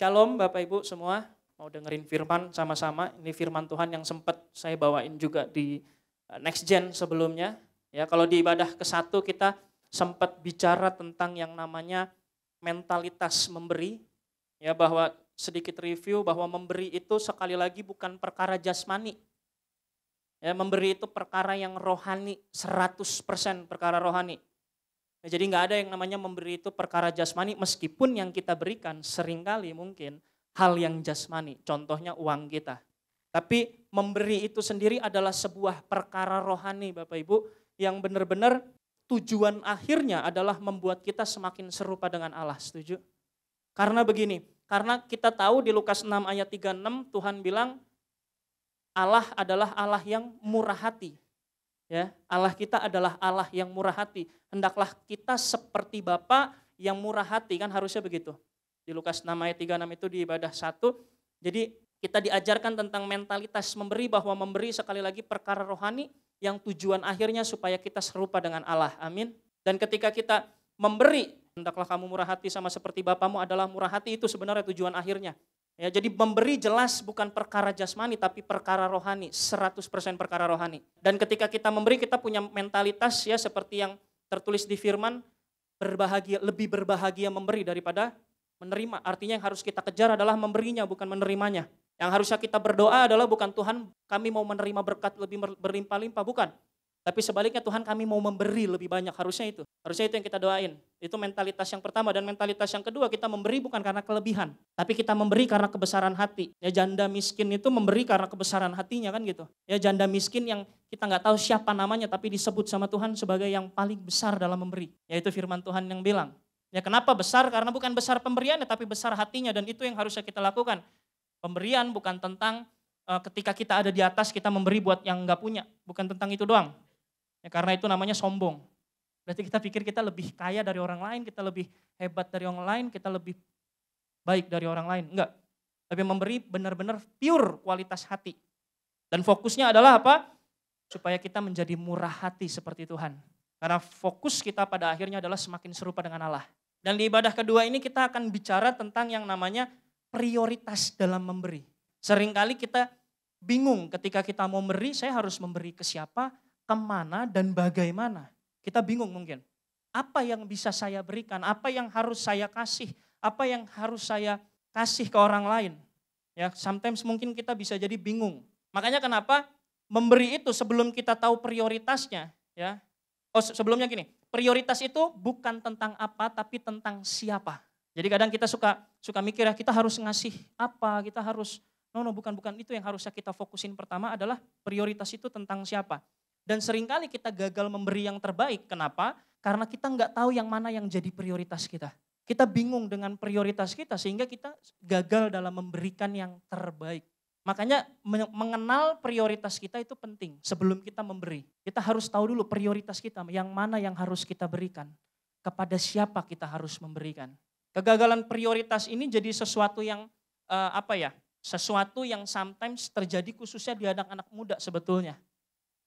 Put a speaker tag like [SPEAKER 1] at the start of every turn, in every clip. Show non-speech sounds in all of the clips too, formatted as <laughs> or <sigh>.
[SPEAKER 1] Shalom Bapak Ibu semua, mau dengerin firman sama-sama. Ini firman Tuhan yang sempat saya bawain juga di eh, next gen sebelumnya. Ya, kalau di ibadah ke satu kita sempat bicara tentang yang namanya mentalitas memberi. Ya, bahwa sedikit review bahwa memberi itu sekali lagi bukan perkara jasmani. Ya, memberi itu perkara yang rohani, 100% perkara rohani. Nah, jadi nggak ada yang namanya memberi itu perkara jasmani meskipun yang kita berikan seringkali mungkin hal yang jasmani, contohnya uang kita. Tapi memberi itu sendiri adalah sebuah perkara rohani Bapak Ibu yang benar-benar tujuan akhirnya adalah membuat kita semakin serupa dengan Allah, setuju? Karena begini, karena kita tahu di Lukas 6 ayat 36 Tuhan bilang Allah adalah Allah yang murah hati. Ya, Allah kita adalah Allah yang murah hati. Hendaklah kita seperti Bapa yang murah hati kan harusnya begitu. Di Lukas 6 ayat 36 itu di ibadah 1. Jadi kita diajarkan tentang mentalitas memberi bahwa memberi sekali lagi perkara rohani yang tujuan akhirnya supaya kita serupa dengan Allah. Amin. Dan ketika kita memberi, hendaklah kamu murah hati sama seperti Bapamu adalah murah hati itu sebenarnya tujuan akhirnya. Ya, jadi memberi jelas bukan perkara jasmani tapi perkara rohani, 100% perkara rohani. Dan ketika kita memberi kita punya mentalitas ya seperti yang tertulis di firman berbahagia lebih berbahagia memberi daripada menerima. Artinya yang harus kita kejar adalah memberinya bukan menerimanya. Yang harusnya kita berdoa adalah bukan Tuhan kami mau menerima berkat lebih berlimpah-limpah bukan, tapi sebaliknya Tuhan kami mau memberi lebih banyak, harusnya itu. Harusnya itu yang kita doain. Itu mentalitas yang pertama dan mentalitas yang kedua kita memberi bukan karena kelebihan, tapi kita memberi karena kebesaran hati. Ya janda miskin itu memberi karena kebesaran hatinya kan gitu. Ya janda miskin yang kita nggak tahu siapa namanya tapi disebut sama Tuhan sebagai yang paling besar dalam memberi, yaitu firman Tuhan yang bilang. Ya kenapa besar? Karena bukan besar pemberiannya tapi besar hatinya dan itu yang harusnya kita lakukan. Pemberian bukan tentang eh, ketika kita ada di atas kita memberi buat yang nggak punya, bukan tentang itu doang Ya, karena itu namanya sombong. Berarti kita pikir kita lebih kaya dari orang lain, kita lebih hebat dari orang lain, kita lebih baik dari orang lain. Enggak. Tapi memberi benar-benar pure kualitas hati. Dan fokusnya adalah apa? Supaya kita menjadi murah hati seperti Tuhan. Karena fokus kita pada akhirnya adalah semakin serupa dengan Allah. Dan di ibadah kedua ini kita akan bicara tentang yang namanya prioritas dalam memberi. Seringkali kita bingung ketika kita mau memberi, saya harus memberi ke siapa, kemana dan bagaimana. Kita bingung mungkin. Apa yang bisa saya berikan? Apa yang harus saya kasih? Apa yang harus saya kasih ke orang lain? Ya, sometimes mungkin kita bisa jadi bingung. Makanya kenapa memberi itu sebelum kita tahu prioritasnya, ya. Oh, sebelumnya gini, prioritas itu bukan tentang apa tapi tentang siapa. Jadi kadang kita suka suka mikir ya kita harus ngasih apa, kita harus no no bukan bukan itu yang harusnya kita fokusin pertama adalah prioritas itu tentang siapa. Dan seringkali kita gagal memberi yang terbaik. Kenapa? Karena kita nggak tahu yang mana yang jadi prioritas kita. Kita bingung dengan prioritas kita sehingga kita gagal dalam memberikan yang terbaik. Makanya mengenal prioritas kita itu penting sebelum kita memberi. Kita harus tahu dulu prioritas kita, yang mana yang harus kita berikan. Kepada siapa kita harus memberikan. Kegagalan prioritas ini jadi sesuatu yang uh, apa ya? Sesuatu yang sometimes terjadi khususnya di anak-anak muda sebetulnya.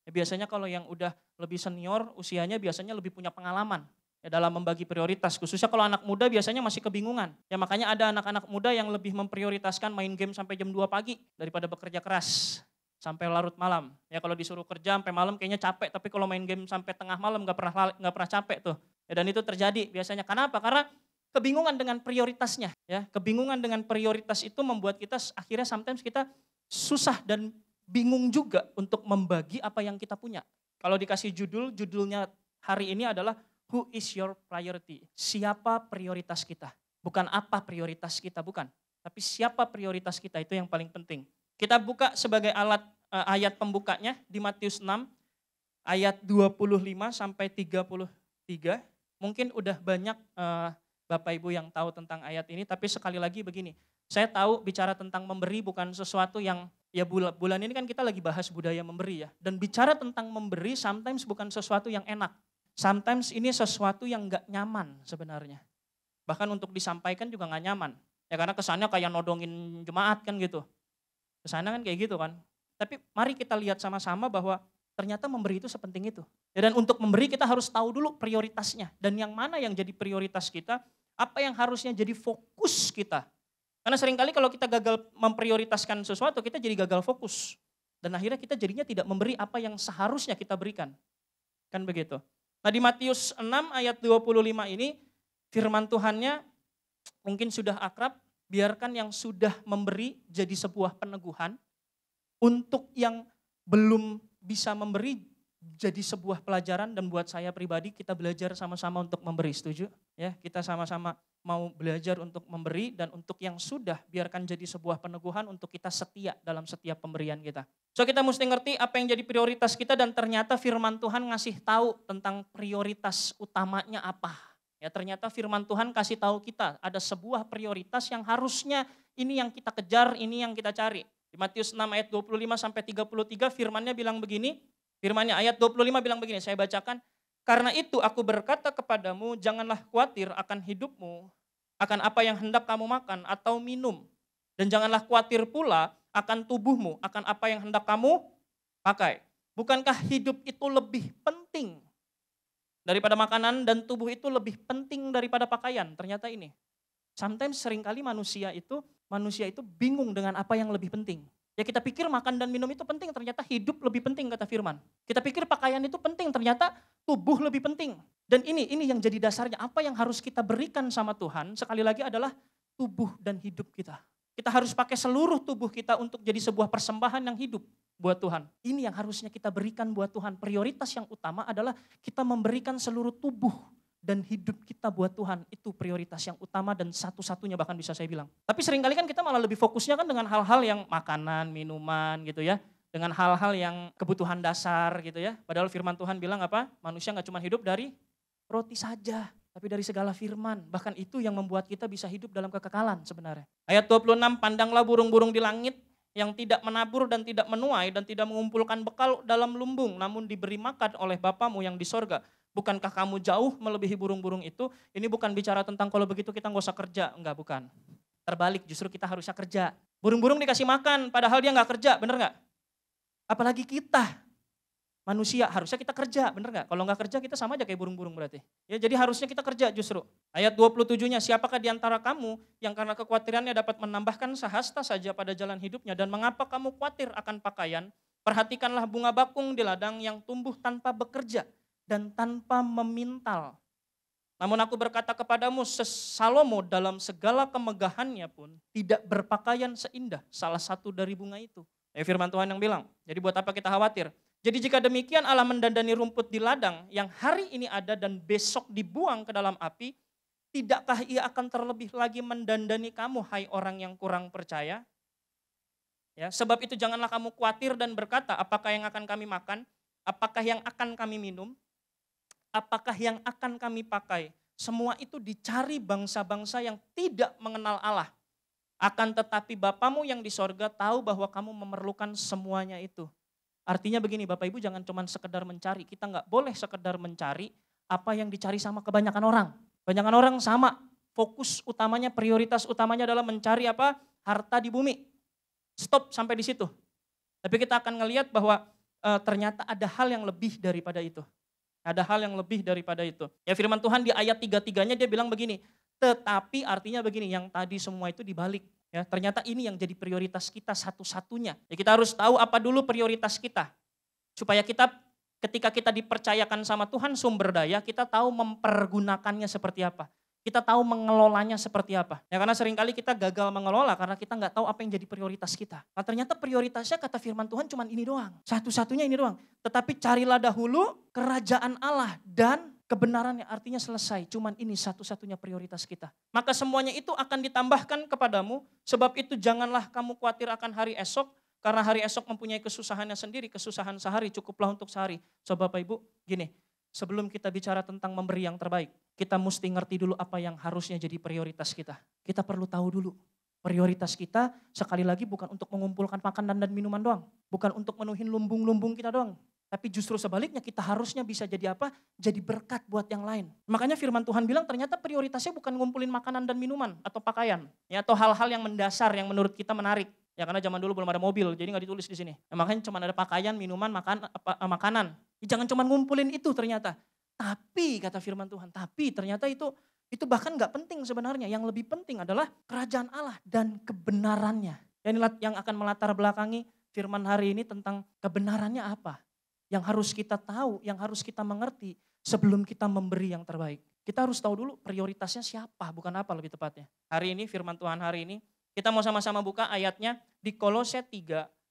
[SPEAKER 1] Ya, biasanya kalau yang udah lebih senior usianya biasanya lebih punya pengalaman ya, dalam membagi prioritas. Khususnya kalau anak muda biasanya masih kebingungan. Ya makanya ada anak-anak muda yang lebih memprioritaskan main game sampai jam 2 pagi daripada bekerja keras sampai larut malam. Ya kalau disuruh kerja sampai malam kayaknya capek, tapi kalau main game sampai tengah malam nggak pernah nggak pernah capek tuh. Ya, dan itu terjadi biasanya. Kenapa? Karena kebingungan dengan prioritasnya ya kebingungan dengan prioritas itu membuat kita akhirnya sometimes kita susah dan bingung juga untuk membagi apa yang kita punya. Kalau dikasih judul, judulnya hari ini adalah Who is your priority? Siapa prioritas kita? Bukan apa prioritas kita, bukan. Tapi siapa prioritas kita itu yang paling penting. Kita buka sebagai alat uh, ayat pembukanya di Matius 6 ayat 25 sampai 33. Mungkin udah banyak uh, Bapak Ibu yang tahu tentang ayat ini, tapi sekali lagi begini, saya tahu bicara tentang memberi bukan sesuatu yang ya bulan, bulan ini kan kita lagi bahas budaya memberi ya. Dan bicara tentang memberi sometimes bukan sesuatu yang enak. Sometimes ini sesuatu yang gak nyaman sebenarnya. Bahkan untuk disampaikan juga gak nyaman. Ya karena kesannya kayak nodongin jemaat kan gitu. Kesannya kan kayak gitu kan. Tapi mari kita lihat sama-sama bahwa ternyata memberi itu sepenting itu. Ya, dan untuk memberi kita harus tahu dulu prioritasnya. Dan yang mana yang jadi prioritas kita, apa yang harusnya jadi fokus kita karena seringkali kalau kita gagal memprioritaskan sesuatu, kita jadi gagal fokus. Dan akhirnya kita jadinya tidak memberi apa yang seharusnya kita berikan. Kan begitu. Nah di Matius 6 ayat 25 ini, firman Tuhannya mungkin sudah akrab, biarkan yang sudah memberi jadi sebuah peneguhan. Untuk yang belum bisa memberi, jadi sebuah pelajaran dan buat saya pribadi kita belajar sama-sama untuk memberi, setuju? Ya, kita sama-sama mau belajar untuk memberi dan untuk yang sudah biarkan jadi sebuah peneguhan untuk kita setia dalam setiap pemberian kita. So kita mesti ngerti apa yang jadi prioritas kita dan ternyata firman Tuhan ngasih tahu tentang prioritas utamanya apa. Ya ternyata firman Tuhan kasih tahu kita ada sebuah prioritas yang harusnya ini yang kita kejar, ini yang kita cari. Di Matius 6 ayat 25 sampai 33 firmannya bilang begini, Firmannya ayat 25 bilang begini, saya bacakan, karena itu aku berkata kepadamu, janganlah khawatir akan hidupmu, akan apa yang hendak kamu makan atau minum. Dan janganlah khawatir pula akan tubuhmu, akan apa yang hendak kamu pakai. Bukankah hidup itu lebih penting daripada makanan dan tubuh itu lebih penting daripada pakaian? Ternyata ini. Sometimes seringkali manusia itu, manusia itu bingung dengan apa yang lebih penting. Ya kita pikir makan dan minum itu penting, ternyata hidup lebih penting kata firman. Kita pikir pakaian itu penting, ternyata tubuh lebih penting. Dan ini ini yang jadi dasarnya apa yang harus kita berikan sama Tuhan sekali lagi adalah tubuh dan hidup kita. Kita harus pakai seluruh tubuh kita untuk jadi sebuah persembahan yang hidup buat Tuhan. Ini yang harusnya kita berikan buat Tuhan. Prioritas yang utama adalah kita memberikan seluruh tubuh dan hidup kita buat Tuhan itu prioritas yang utama dan satu-satunya bahkan bisa saya bilang. Tapi seringkali kan kita malah lebih fokusnya kan dengan hal-hal yang makanan, minuman gitu ya. Dengan hal-hal yang kebutuhan dasar gitu ya. Padahal firman Tuhan bilang apa? Manusia nggak cuma hidup dari roti saja, tapi dari segala firman. Bahkan itu yang membuat kita bisa hidup dalam kekekalan sebenarnya. Ayat 26, pandanglah burung-burung di langit yang tidak menabur dan tidak menuai dan tidak mengumpulkan bekal dalam lumbung, namun diberi makan oleh Bapamu yang di sorga Bukankah kamu jauh melebihi burung-burung itu? Ini bukan bicara tentang kalau begitu kita nggak usah kerja. Enggak, bukan. Terbalik, justru kita harusnya kerja. Burung-burung dikasih makan, padahal dia nggak kerja, bener nggak? Apalagi kita, manusia harusnya kita kerja, bener nggak? Kalau nggak kerja kita sama aja kayak burung-burung berarti. Ya jadi harusnya kita kerja justru. Ayat 27-nya, siapakah di antara kamu yang karena kekhawatirannya dapat menambahkan sehasta saja pada jalan hidupnya dan mengapa kamu khawatir akan pakaian? Perhatikanlah bunga bakung di ladang yang tumbuh tanpa bekerja dan tanpa memintal. Namun aku berkata kepadamu, Salomo dalam segala kemegahannya pun tidak berpakaian seindah salah satu dari bunga itu. Ya firman Tuhan yang bilang, jadi buat apa kita khawatir? Jadi jika demikian Allah mendandani rumput di ladang yang hari ini ada dan besok dibuang ke dalam api, tidakkah ia akan terlebih lagi mendandani kamu hai orang yang kurang percaya? Ya, sebab itu janganlah kamu khawatir dan berkata, apakah yang akan kami makan? Apakah yang akan kami minum? apakah yang akan kami pakai? Semua itu dicari bangsa-bangsa yang tidak mengenal Allah. Akan tetapi Bapamu yang di sorga tahu bahwa kamu memerlukan semuanya itu. Artinya begini Bapak Ibu jangan cuma sekedar mencari. Kita nggak boleh sekedar mencari apa yang dicari sama kebanyakan orang. Kebanyakan orang sama. Fokus utamanya, prioritas utamanya adalah mencari apa? Harta di bumi. Stop sampai di situ. Tapi kita akan ngelihat bahwa e, ternyata ada hal yang lebih daripada itu. Ada hal yang lebih daripada itu. Ya firman Tuhan di ayat tiga-tiganya dia bilang begini, tetapi artinya begini, yang tadi semua itu dibalik. Ya, ternyata ini yang jadi prioritas kita satu-satunya. Ya, kita harus tahu apa dulu prioritas kita. Supaya kita ketika kita dipercayakan sama Tuhan sumber daya, kita tahu mempergunakannya seperti apa kita tahu mengelolanya seperti apa. Ya karena seringkali kita gagal mengelola karena kita nggak tahu apa yang jadi prioritas kita. Nah ternyata prioritasnya kata firman Tuhan cuma ini doang. Satu-satunya ini doang. Tetapi carilah dahulu kerajaan Allah dan kebenaran yang artinya selesai. Cuman ini satu-satunya prioritas kita. Maka semuanya itu akan ditambahkan kepadamu. Sebab itu janganlah kamu khawatir akan hari esok. Karena hari esok mempunyai kesusahannya sendiri. Kesusahan sehari cukuplah untuk sehari. So Bapak Ibu gini sebelum kita bicara tentang memberi yang terbaik, kita mesti ngerti dulu apa yang harusnya jadi prioritas kita. Kita perlu tahu dulu prioritas kita sekali lagi bukan untuk mengumpulkan makanan dan minuman doang, bukan untuk menuhin lumbung-lumbung kita doang, tapi justru sebaliknya kita harusnya bisa jadi apa? Jadi berkat buat yang lain. Makanya firman Tuhan bilang ternyata prioritasnya bukan ngumpulin makanan dan minuman atau pakaian, ya atau hal-hal yang mendasar yang menurut kita menarik. Ya karena zaman dulu belum ada mobil, jadi nggak ditulis di sini. Ya, makanya cuma ada pakaian, minuman, makan, apa, eh, makanan. Ya, jangan cuma ngumpulin itu ternyata. Tapi kata firman Tuhan, tapi ternyata itu itu bahkan nggak penting sebenarnya. Yang lebih penting adalah kerajaan Allah dan kebenarannya. Yang, yang akan melatar belakangi firman hari ini tentang kebenarannya apa. Yang harus kita tahu, yang harus kita mengerti sebelum kita memberi yang terbaik. Kita harus tahu dulu prioritasnya siapa, bukan apa lebih tepatnya. Hari ini firman Tuhan hari ini, kita mau sama-sama buka ayatnya di Kolose 3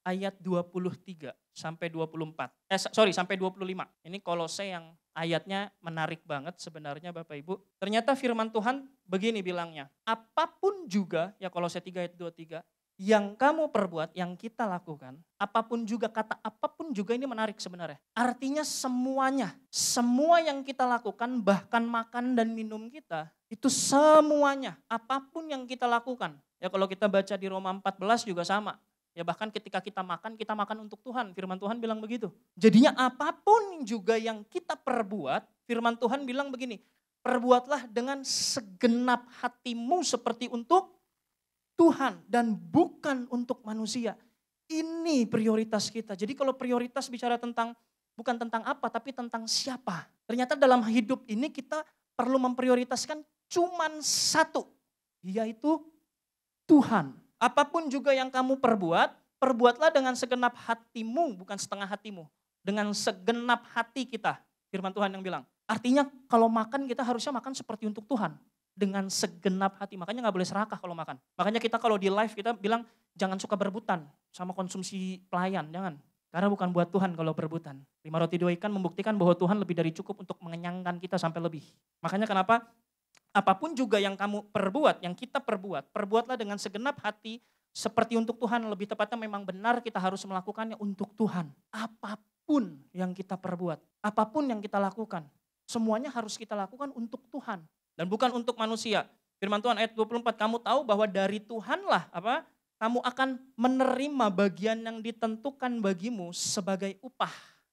[SPEAKER 1] ayat 23 sampai 24. Eh sorry sampai 25. Ini Kolose yang ayatnya menarik banget sebenarnya Bapak Ibu. Ternyata firman Tuhan begini bilangnya, apapun juga ya Kolose 3 ayat 23 yang kamu perbuat, yang kita lakukan, apapun juga kata apapun juga ini menarik sebenarnya. Artinya semuanya, semua yang kita lakukan bahkan makan dan minum kita, itu semuanya apapun yang kita lakukan. Ya kalau kita baca di Roma 14 juga sama. Ya bahkan ketika kita makan, kita makan untuk Tuhan. Firman Tuhan bilang begitu. Jadinya apapun juga yang kita perbuat, firman Tuhan bilang begini, perbuatlah dengan segenap hatimu seperti untuk Tuhan dan bukan untuk manusia. Ini prioritas kita. Jadi kalau prioritas bicara tentang bukan tentang apa tapi tentang siapa. Ternyata dalam hidup ini kita perlu memprioritaskan cuman satu, yaitu Tuhan. Apapun juga yang kamu perbuat, perbuatlah dengan segenap hatimu, bukan setengah hatimu. Dengan segenap hati kita, firman Tuhan yang bilang. Artinya kalau makan kita harusnya makan seperti untuk Tuhan. Dengan segenap hati, makanya nggak boleh serakah kalau makan. Makanya kita kalau di live kita bilang jangan suka berebutan sama konsumsi pelayan, jangan. Karena bukan buat Tuhan kalau berebutan. Lima roti dua ikan membuktikan bahwa Tuhan lebih dari cukup untuk mengenyangkan kita sampai lebih. Makanya kenapa apapun juga yang kamu perbuat, yang kita perbuat, perbuatlah dengan segenap hati seperti untuk Tuhan. Lebih tepatnya memang benar kita harus melakukannya untuk Tuhan. Apapun yang kita perbuat, apapun yang kita lakukan, semuanya harus kita lakukan untuk Tuhan dan bukan untuk manusia. Firman Tuhan ayat 24, kamu tahu bahwa dari Tuhanlah apa? Kamu akan menerima bagian yang ditentukan bagimu sebagai upah.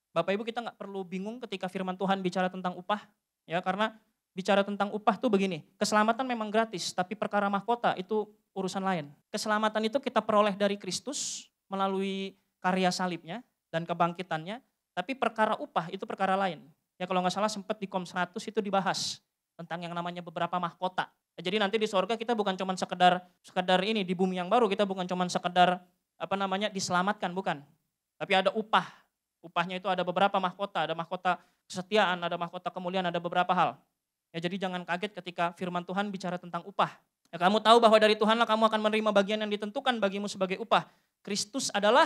[SPEAKER 1] Bapak Ibu kita nggak perlu bingung ketika firman Tuhan bicara tentang upah. Ya karena bicara tentang upah tuh begini, keselamatan memang gratis, tapi perkara mahkota itu urusan lain. Keselamatan itu kita peroleh dari Kristus melalui karya salibnya dan kebangkitannya, tapi perkara upah itu perkara lain. Ya kalau nggak salah sempat di Kom 100 itu dibahas tentang yang namanya beberapa mahkota. Ya, jadi nanti di surga kita bukan cuman sekedar sekedar ini di bumi yang baru kita bukan cuman sekedar apa namanya diselamatkan bukan, tapi ada upah. Upahnya itu ada beberapa mahkota, ada mahkota kesetiaan, ada mahkota kemuliaan, ada beberapa hal. Ya jadi jangan kaget ketika firman Tuhan bicara tentang upah. Ya, kamu tahu bahwa dari Tuhanlah kamu akan menerima bagian yang ditentukan bagimu sebagai upah. Kristus adalah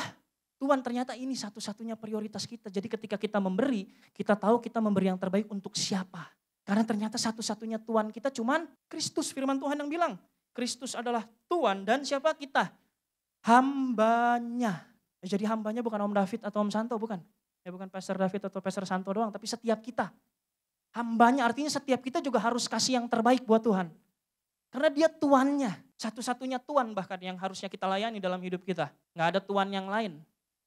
[SPEAKER 1] Tuhan ternyata ini satu-satunya prioritas kita. Jadi ketika kita memberi, kita tahu kita memberi yang terbaik untuk siapa. Karena ternyata satu-satunya Tuhan kita cuman Kristus firman Tuhan yang bilang. Kristus adalah Tuhan dan siapa kita? Hambanya. Ya, jadi hambanya bukan Om David atau Om Santo, bukan. Ya bukan Pastor David atau Pastor Santo doang, tapi setiap kita. Hambanya artinya setiap kita juga harus kasih yang terbaik buat Tuhan. Karena dia tuannya, satu-satunya tuan bahkan yang harusnya kita layani dalam hidup kita. Nggak ada tuan yang lain.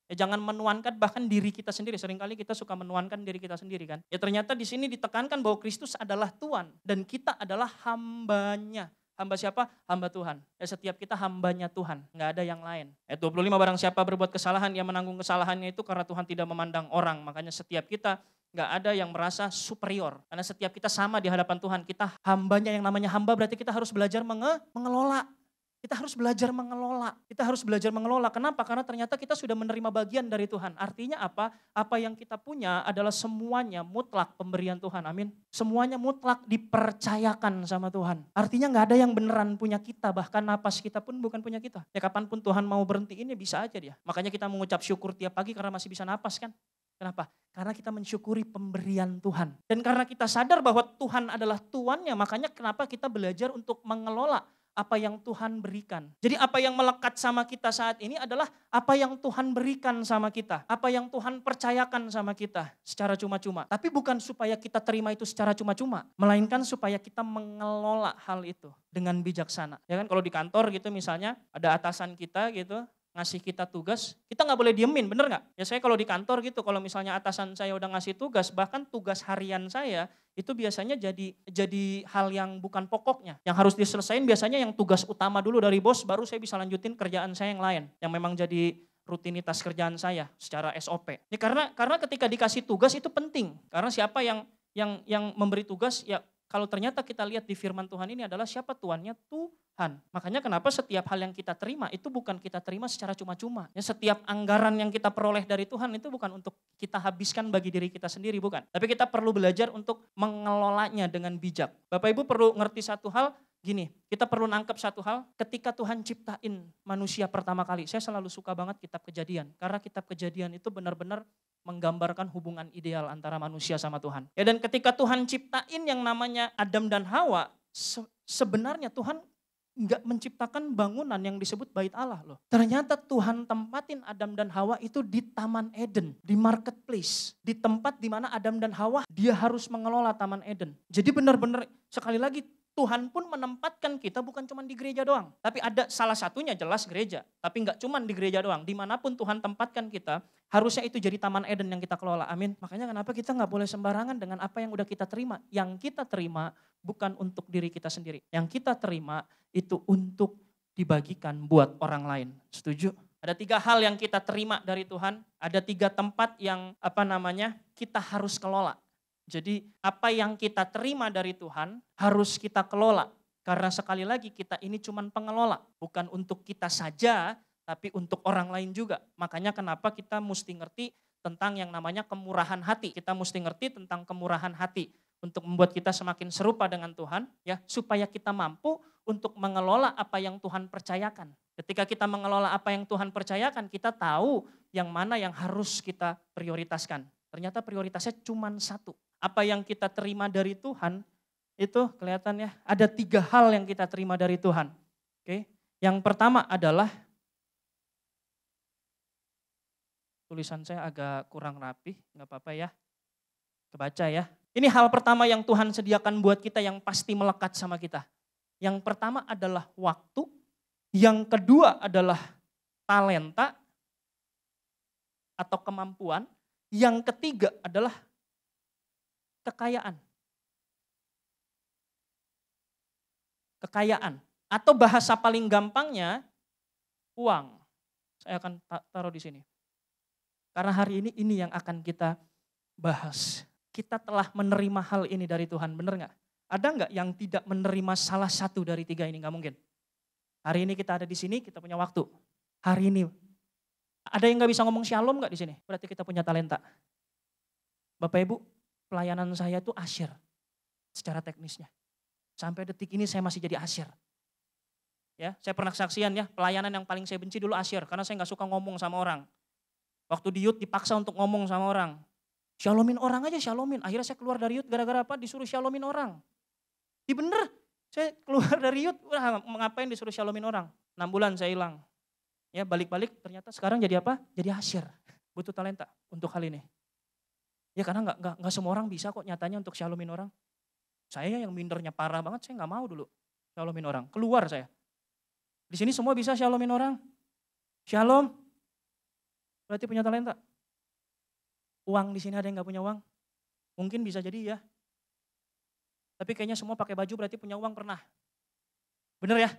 [SPEAKER 1] Ya jangan menuankan bahkan diri kita sendiri. Seringkali kita suka menuankan diri kita sendiri kan. Ya ternyata di sini ditekankan bahwa Kristus adalah tuan dan kita adalah hambanya. Hamba siapa? Hamba Tuhan. Ya setiap kita hambanya Tuhan, nggak ada yang lain. Ayat 25 barang siapa berbuat kesalahan, yang menanggung kesalahannya itu karena Tuhan tidak memandang orang. Makanya setiap kita nggak ada yang merasa superior. Karena setiap kita sama di hadapan Tuhan, kita hambanya yang namanya hamba berarti kita harus belajar menge mengelola. Kita harus belajar mengelola. Kita harus belajar mengelola. Kenapa? Karena ternyata kita sudah menerima bagian dari Tuhan. Artinya apa? Apa yang kita punya adalah semuanya mutlak pemberian Tuhan. Amin. Semuanya mutlak dipercayakan sama Tuhan. Artinya nggak ada yang beneran punya kita. Bahkan napas kita pun bukan punya kita. Ya kapanpun Tuhan mau berhenti ini bisa aja dia. Makanya kita mengucap syukur tiap pagi karena masih bisa napas kan. Kenapa? Karena kita mensyukuri pemberian Tuhan. Dan karena kita sadar bahwa Tuhan adalah tuannya, makanya kenapa kita belajar untuk mengelola apa yang Tuhan berikan. Jadi apa yang melekat sama kita saat ini adalah apa yang Tuhan berikan sama kita, apa yang Tuhan percayakan sama kita secara cuma-cuma. Tapi bukan supaya kita terima itu secara cuma-cuma, melainkan supaya kita mengelola hal itu dengan bijaksana. Ya kan kalau di kantor gitu misalnya ada atasan kita gitu, ngasih kita tugas, kita nggak boleh diemin, bener nggak? Ya saya kalau di kantor gitu, kalau misalnya atasan saya udah ngasih tugas, bahkan tugas harian saya itu biasanya jadi jadi hal yang bukan pokoknya. Yang harus diselesaikan biasanya yang tugas utama dulu dari bos, baru saya bisa lanjutin kerjaan saya yang lain, yang memang jadi rutinitas kerjaan saya secara SOP. Ya karena karena ketika dikasih tugas itu penting, karena siapa yang yang yang memberi tugas ya kalau ternyata kita lihat di firman Tuhan ini adalah siapa tuannya tuh Tuhan. Makanya kenapa setiap hal yang kita terima itu bukan kita terima secara cuma-cuma. Ya, setiap anggaran yang kita peroleh dari Tuhan itu bukan untuk kita habiskan bagi diri kita sendiri, bukan. Tapi kita perlu belajar untuk mengelolanya dengan bijak. Bapak Ibu perlu ngerti satu hal, gini, kita perlu nangkep satu hal, ketika Tuhan ciptain manusia pertama kali, saya selalu suka banget kitab kejadian, karena kitab kejadian itu benar-benar menggambarkan hubungan ideal antara manusia sama Tuhan. Ya dan ketika Tuhan ciptain yang namanya Adam dan Hawa, sebenarnya Tuhan nggak menciptakan bangunan yang disebut bait Allah loh. Ternyata Tuhan tempatin Adam dan Hawa itu di Taman Eden, di marketplace, di tempat di mana Adam dan Hawa dia harus mengelola Taman Eden. Jadi benar-benar sekali lagi Tuhan pun menempatkan kita bukan cuma di gereja doang. Tapi ada salah satunya jelas gereja. Tapi nggak cuma di gereja doang. Dimanapun Tuhan tempatkan kita, harusnya itu jadi taman Eden yang kita kelola. Amin. Makanya kenapa kita nggak boleh sembarangan dengan apa yang udah kita terima. Yang kita terima bukan untuk diri kita sendiri. Yang kita terima itu untuk dibagikan buat orang lain. Setuju? Ada tiga hal yang kita terima dari Tuhan. Ada tiga tempat yang apa namanya kita harus kelola jadi apa yang kita terima dari Tuhan harus kita kelola. Karena sekali lagi kita ini cuma pengelola, bukan untuk kita saja, tapi untuk orang lain juga. Makanya kenapa kita mesti ngerti tentang yang namanya kemurahan hati. Kita mesti ngerti tentang kemurahan hati untuk membuat kita semakin serupa dengan Tuhan, ya, supaya kita mampu untuk mengelola apa yang Tuhan percayakan. Ketika kita mengelola apa yang Tuhan percayakan, kita tahu yang mana yang harus kita prioritaskan. Ternyata prioritasnya cuma satu, apa yang kita terima dari Tuhan, itu kelihatannya ada tiga hal yang kita terima dari Tuhan. Oke, yang pertama adalah tulisan saya agak kurang rapi, nggak apa-apa ya, kebaca ya. Ini hal pertama yang Tuhan sediakan buat kita yang pasti melekat sama kita. Yang pertama adalah waktu, yang kedua adalah talenta atau kemampuan, yang ketiga adalah kekayaan. Kekayaan. Atau bahasa paling gampangnya, uang. Saya akan taruh di sini. Karena hari ini ini yang akan kita bahas. Kita telah menerima hal ini dari Tuhan, benar nggak? Ada nggak yang tidak menerima salah satu dari tiga ini? Nggak mungkin. Hari ini kita ada di sini, kita punya waktu. Hari ini ada yang nggak bisa ngomong shalom nggak di sini? Berarti kita punya talenta. Bapak Ibu, pelayanan saya itu asyir secara teknisnya. Sampai detik ini saya masih jadi asyir. Ya, saya pernah kesaksian ya, pelayanan yang paling saya benci dulu asyir karena saya nggak suka ngomong sama orang. Waktu di yud dipaksa untuk ngomong sama orang. Shalomin orang aja shalomin. Akhirnya saya keluar dari yud gara-gara apa? Disuruh shalomin orang. Di bener, saya keluar dari yud, wah, ngapain disuruh shalomin orang? 6 bulan saya hilang. Ya, balik-balik ternyata sekarang jadi apa? Jadi asyir. Butuh talenta untuk hal ini. Ya karena nggak nggak nggak semua orang bisa kok nyatanya untuk shalomin orang. Saya yang mindernya parah banget, saya nggak mau dulu shalomin orang. Keluar saya. Di sini semua bisa shalomin orang. Shalom. Berarti punya talenta. Uang di sini ada yang nggak punya uang? Mungkin bisa jadi ya. Tapi kayaknya semua pakai baju berarti punya uang pernah. Bener ya?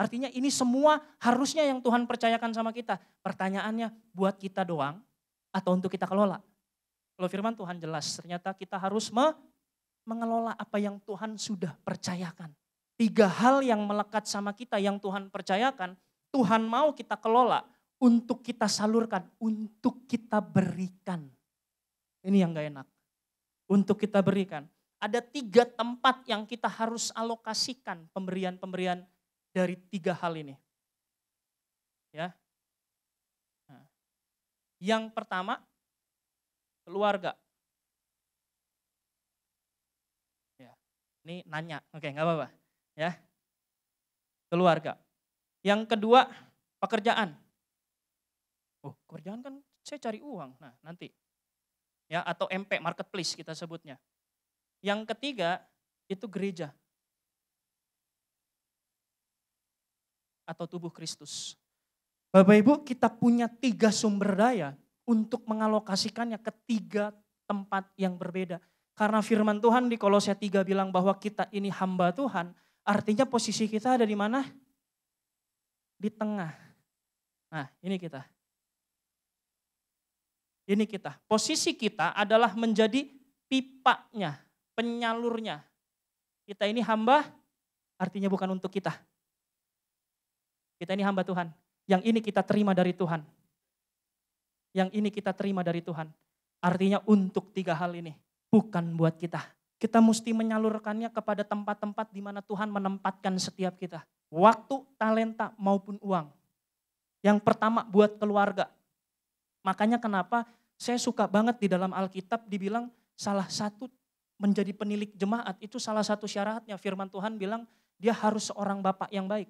[SPEAKER 1] Artinya ini semua harusnya yang Tuhan percayakan sama kita. Pertanyaannya buat kita doang atau untuk kita kelola? Kalau firman Tuhan jelas, ternyata kita harus me mengelola apa yang Tuhan sudah percayakan. Tiga hal yang melekat sama kita yang Tuhan percayakan, Tuhan mau kita kelola untuk kita salurkan, untuk kita berikan. Ini yang gak enak. Untuk kita berikan. Ada tiga tempat yang kita harus alokasikan pemberian-pemberian dari tiga hal ini. Ya. Nah. Yang pertama, keluarga. Ya. Ini nanya, oke nggak apa-apa. Ya. Keluarga. Yang kedua, pekerjaan. Oh, pekerjaan kan saya cari uang. Nah, nanti. Ya, atau MP, marketplace kita sebutnya. Yang ketiga, itu gereja. Atau tubuh Kristus. Bapak Ibu, kita punya tiga sumber daya untuk mengalokasikannya ke tiga tempat yang berbeda. Karena firman Tuhan di Kolose 3 bilang bahwa kita ini hamba Tuhan, artinya posisi kita ada di mana? Di tengah. Nah, ini kita. Ini kita. Posisi kita adalah menjadi pipanya, penyalurnya. Kita ini hamba, artinya bukan untuk kita. Kita ini hamba Tuhan. Yang ini kita terima dari Tuhan yang ini kita terima dari Tuhan. Artinya untuk tiga hal ini, bukan buat kita. Kita mesti menyalurkannya kepada tempat-tempat di mana Tuhan menempatkan setiap kita. Waktu, talenta, maupun uang. Yang pertama buat keluarga. Makanya kenapa saya suka banget di dalam Alkitab dibilang salah satu menjadi penilik jemaat itu salah satu syaratnya firman Tuhan bilang dia harus seorang bapak yang baik.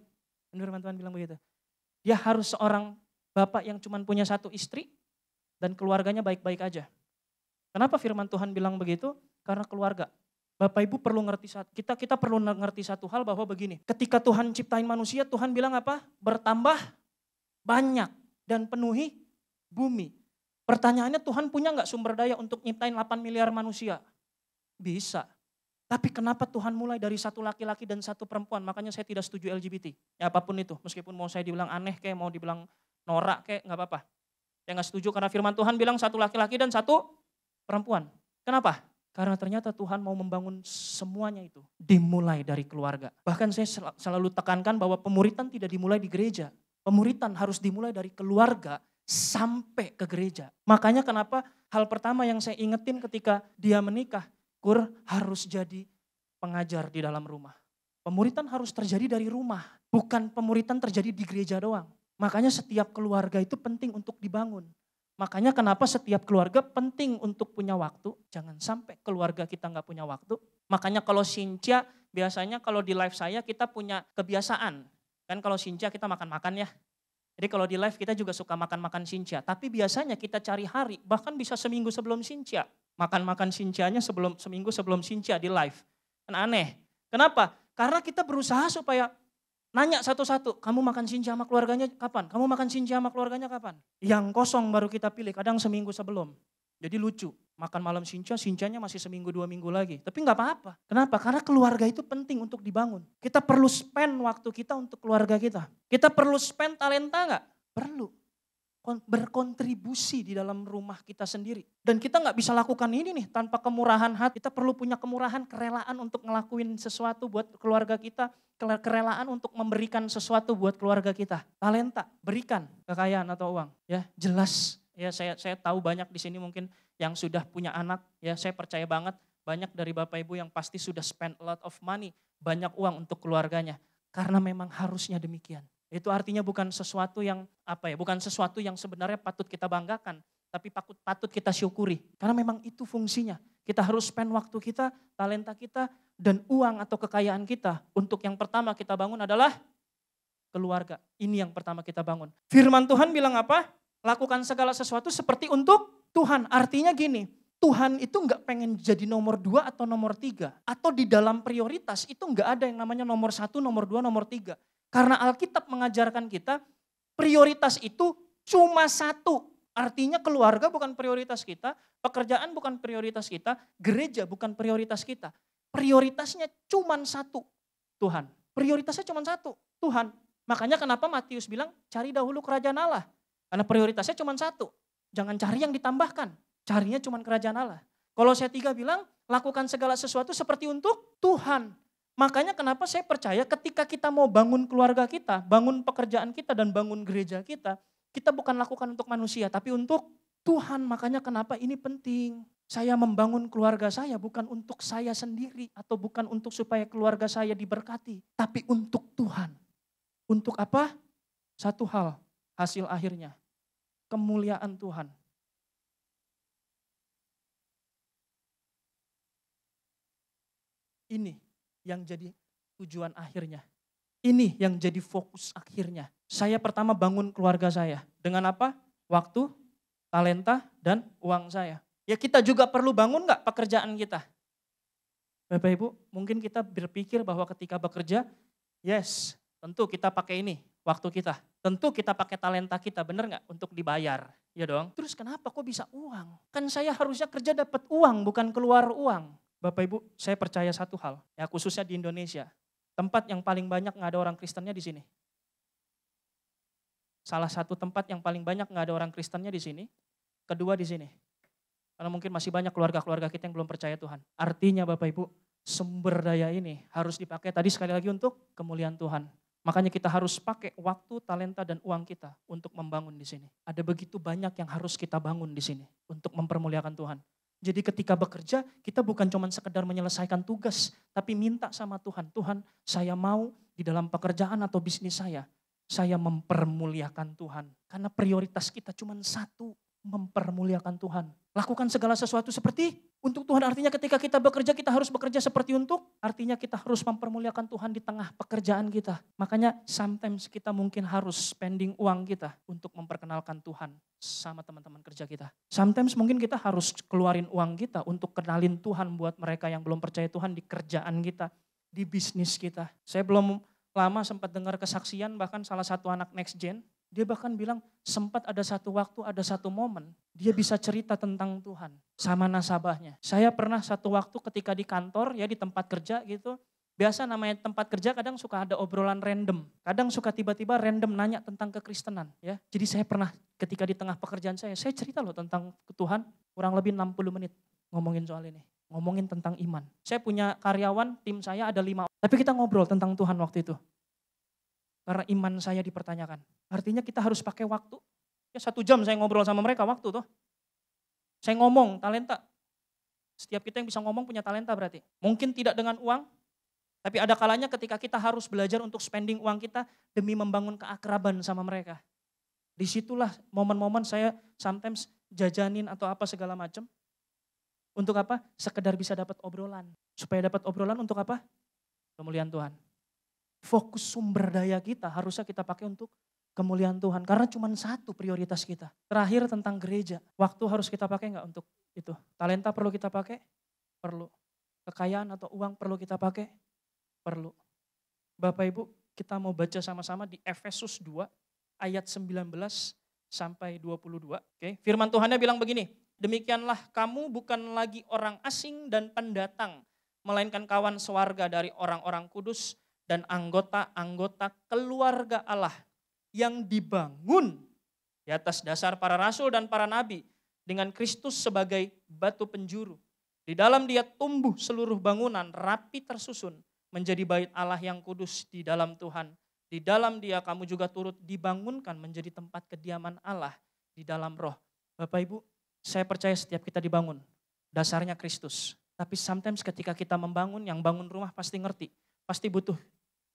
[SPEAKER 1] Firman Tuhan bilang begitu. Dia harus seorang bapak yang cuma punya satu istri, dan keluarganya baik-baik aja. Kenapa firman Tuhan bilang begitu? Karena keluarga. Bapak Ibu perlu ngerti kita kita perlu ngerti satu hal bahwa begini, ketika Tuhan ciptain manusia, Tuhan bilang apa? Bertambah banyak dan penuhi bumi. Pertanyaannya Tuhan punya nggak sumber daya untuk nyiptain 8 miliar manusia? Bisa. Tapi kenapa Tuhan mulai dari satu laki-laki dan satu perempuan? Makanya saya tidak setuju LGBT. Ya apapun itu, meskipun mau saya dibilang aneh kayak mau dibilang norak kayak nggak apa-apa yang nggak setuju karena firman Tuhan bilang satu laki-laki dan satu perempuan. Kenapa? Karena ternyata Tuhan mau membangun semuanya itu. Dimulai dari keluarga. Bahkan saya selalu tekankan bahwa pemuritan tidak dimulai di gereja. Pemuritan harus dimulai dari keluarga sampai ke gereja. Makanya kenapa hal pertama yang saya ingetin ketika dia menikah, Kur harus jadi pengajar di dalam rumah. Pemuritan harus terjadi dari rumah, bukan pemuritan terjadi di gereja doang. Makanya setiap keluarga itu penting untuk dibangun. Makanya kenapa setiap keluarga penting untuk punya waktu. Jangan sampai keluarga kita nggak punya waktu. Makanya kalau Sinca biasanya kalau di live saya kita punya kebiasaan. Kan kalau Sinca kita makan-makan ya. Jadi kalau di live kita juga suka makan-makan Sinca. Tapi biasanya kita cari hari bahkan bisa seminggu sebelum Sinca. Makan-makan Sincanya sebelum seminggu sebelum Sinca di live. Kan aneh. Kenapa? Karena kita berusaha supaya Nanya satu-satu, kamu makan sinja sama keluarganya kapan? Kamu makan sinja sama keluarganya kapan? Yang kosong baru kita pilih, kadang seminggu sebelum. Jadi lucu, makan malam sinja, sinjanya masih seminggu dua minggu lagi. Tapi nggak apa-apa. Kenapa? Karena keluarga itu penting untuk dibangun. Kita perlu spend waktu kita untuk keluarga kita. Kita perlu spend talenta nggak? Perlu berkontribusi di dalam rumah kita sendiri. Dan kita nggak bisa lakukan ini nih tanpa kemurahan hati. Kita perlu punya kemurahan, kerelaan untuk ngelakuin sesuatu buat keluarga kita. Kerelaan untuk memberikan sesuatu buat keluarga kita. Talenta, berikan kekayaan atau uang. Ya, jelas. Ya, saya saya tahu banyak di sini mungkin yang sudah punya anak. Ya, saya percaya banget banyak dari Bapak Ibu yang pasti sudah spend a lot of money, banyak uang untuk keluarganya. Karena memang harusnya demikian. Itu artinya bukan sesuatu yang apa ya, bukan sesuatu yang sebenarnya patut kita banggakan, tapi patut patut kita syukuri. Karena memang itu fungsinya. Kita harus spend waktu kita, talenta kita dan uang atau kekayaan kita untuk yang pertama kita bangun adalah keluarga. Ini yang pertama kita bangun. Firman Tuhan bilang apa? Lakukan segala sesuatu seperti untuk Tuhan. Artinya gini, Tuhan itu nggak pengen jadi nomor dua atau nomor tiga. Atau di dalam prioritas itu nggak ada yang namanya nomor satu, nomor dua, nomor tiga. Karena Alkitab mengajarkan kita prioritas itu cuma satu. Artinya keluarga bukan prioritas kita, pekerjaan bukan prioritas kita, gereja bukan prioritas kita. Prioritasnya cuma satu, Tuhan. Prioritasnya cuma satu, Tuhan. Makanya kenapa Matius bilang cari dahulu kerajaan Allah. Karena prioritasnya cuma satu. Jangan cari yang ditambahkan. Carinya cuma kerajaan Allah. Kalau saya tiga bilang lakukan segala sesuatu seperti untuk Tuhan Makanya kenapa saya percaya ketika kita mau bangun keluarga kita, bangun pekerjaan kita dan bangun gereja kita, kita bukan lakukan untuk manusia tapi untuk Tuhan. Makanya kenapa ini penting. Saya membangun keluarga saya bukan untuk saya sendiri atau bukan untuk supaya keluarga saya diberkati, tapi untuk Tuhan. Untuk apa? Satu hal, hasil akhirnya kemuliaan Tuhan. Ini yang jadi tujuan akhirnya. Ini yang jadi fokus akhirnya. Saya pertama bangun keluarga saya. Dengan apa? Waktu, talenta, dan uang saya. Ya kita juga perlu bangun nggak pekerjaan kita? Bapak Ibu, mungkin kita berpikir bahwa ketika bekerja, yes, tentu kita pakai ini, waktu kita. Tentu kita pakai talenta kita, bener nggak? Untuk dibayar, ya dong. Terus kenapa kok bisa uang? Kan saya harusnya kerja dapat uang, bukan keluar uang. Bapak Ibu, saya percaya satu hal, ya khususnya di Indonesia. Tempat yang paling banyak nggak ada orang Kristennya di sini. Salah satu tempat yang paling banyak nggak ada orang Kristennya di sini, kedua di sini. Karena mungkin masih banyak keluarga-keluarga kita yang belum percaya Tuhan. Artinya Bapak Ibu, sumber daya ini harus dipakai tadi sekali lagi untuk kemuliaan Tuhan. Makanya kita harus pakai waktu, talenta, dan uang kita untuk membangun di sini. Ada begitu banyak yang harus kita bangun di sini untuk mempermuliakan Tuhan. Jadi ketika bekerja, kita bukan cuma sekedar menyelesaikan tugas, tapi minta sama Tuhan, Tuhan saya mau di dalam pekerjaan atau bisnis saya, saya mempermuliakan Tuhan. Karena prioritas kita cuma satu, mempermuliakan Tuhan. Lakukan segala sesuatu seperti untuk Tuhan. Artinya ketika kita bekerja, kita harus bekerja seperti untuk. Artinya kita harus mempermuliakan Tuhan di tengah pekerjaan kita. Makanya sometimes kita mungkin harus spending uang kita untuk memperkenalkan Tuhan sama teman-teman kerja kita. Sometimes mungkin kita harus keluarin uang kita untuk kenalin Tuhan buat mereka yang belum percaya Tuhan di kerjaan kita, di bisnis kita. Saya belum lama sempat dengar kesaksian bahkan salah satu anak next gen dia bahkan bilang sempat ada satu waktu, ada satu momen, dia bisa cerita tentang Tuhan sama nasabahnya. Saya pernah satu waktu ketika di kantor, ya di tempat kerja gitu, Biasa namanya tempat kerja kadang suka ada obrolan random. Kadang suka tiba-tiba random nanya tentang kekristenan. ya. Jadi saya pernah ketika di tengah pekerjaan saya, saya cerita loh tentang Tuhan kurang lebih 60 menit ngomongin soal ini. Ngomongin tentang iman. Saya punya karyawan, tim saya ada lima. Tapi kita ngobrol tentang Tuhan waktu itu. Karena iman saya dipertanyakan. Artinya kita harus pakai waktu. Ya satu jam saya ngobrol sama mereka waktu tuh. Saya ngomong talenta. Setiap kita yang bisa ngomong punya talenta berarti. Mungkin tidak dengan uang, tapi ada kalanya ketika kita harus belajar untuk spending uang kita demi membangun keakraban sama mereka. Disitulah momen-momen saya sometimes jajanin atau apa segala macam. Untuk apa? Sekedar bisa dapat obrolan. Supaya dapat obrolan untuk apa? Kemuliaan Tuhan fokus sumber daya kita harusnya kita pakai untuk kemuliaan Tuhan. Karena cuma satu prioritas kita. Terakhir tentang gereja. Waktu harus kita pakai nggak untuk itu? Talenta perlu kita pakai? Perlu. Kekayaan atau uang perlu kita pakai? Perlu. Bapak Ibu, kita mau baca sama-sama di Efesus 2 ayat 19 sampai 22. Oke, firman Tuhannya bilang begini, demikianlah kamu bukan lagi orang asing dan pendatang, melainkan kawan sewarga dari orang-orang kudus dan anggota-anggota keluarga Allah yang dibangun di atas dasar para rasul dan para nabi dengan Kristus sebagai batu penjuru. Di dalam dia tumbuh seluruh bangunan rapi tersusun menjadi bait Allah yang kudus di dalam Tuhan. Di dalam dia kamu juga turut dibangunkan menjadi tempat kediaman Allah di dalam roh. Bapak Ibu, saya percaya setiap kita dibangun. Dasarnya Kristus. Tapi sometimes ketika kita membangun, yang bangun rumah pasti ngerti. Pasti butuh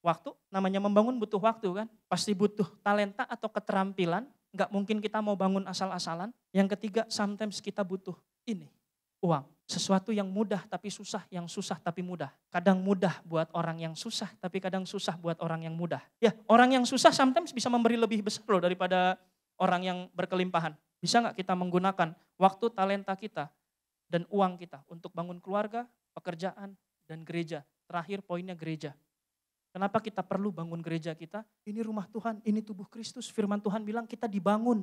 [SPEAKER 1] Waktu, namanya membangun butuh waktu kan. Pasti butuh talenta atau keterampilan. Nggak mungkin kita mau bangun asal-asalan. Yang ketiga, sometimes kita butuh ini, uang. Sesuatu yang mudah tapi susah, yang susah tapi mudah. Kadang mudah buat orang yang susah, tapi kadang susah buat orang yang mudah. Ya, orang yang susah sometimes bisa memberi lebih besar loh daripada orang yang berkelimpahan. Bisa nggak kita menggunakan waktu talenta kita dan uang kita untuk bangun keluarga, pekerjaan, dan gereja. Terakhir poinnya gereja. Kenapa kita perlu bangun gereja kita? Ini rumah Tuhan, ini tubuh Kristus. Firman Tuhan bilang kita dibangun.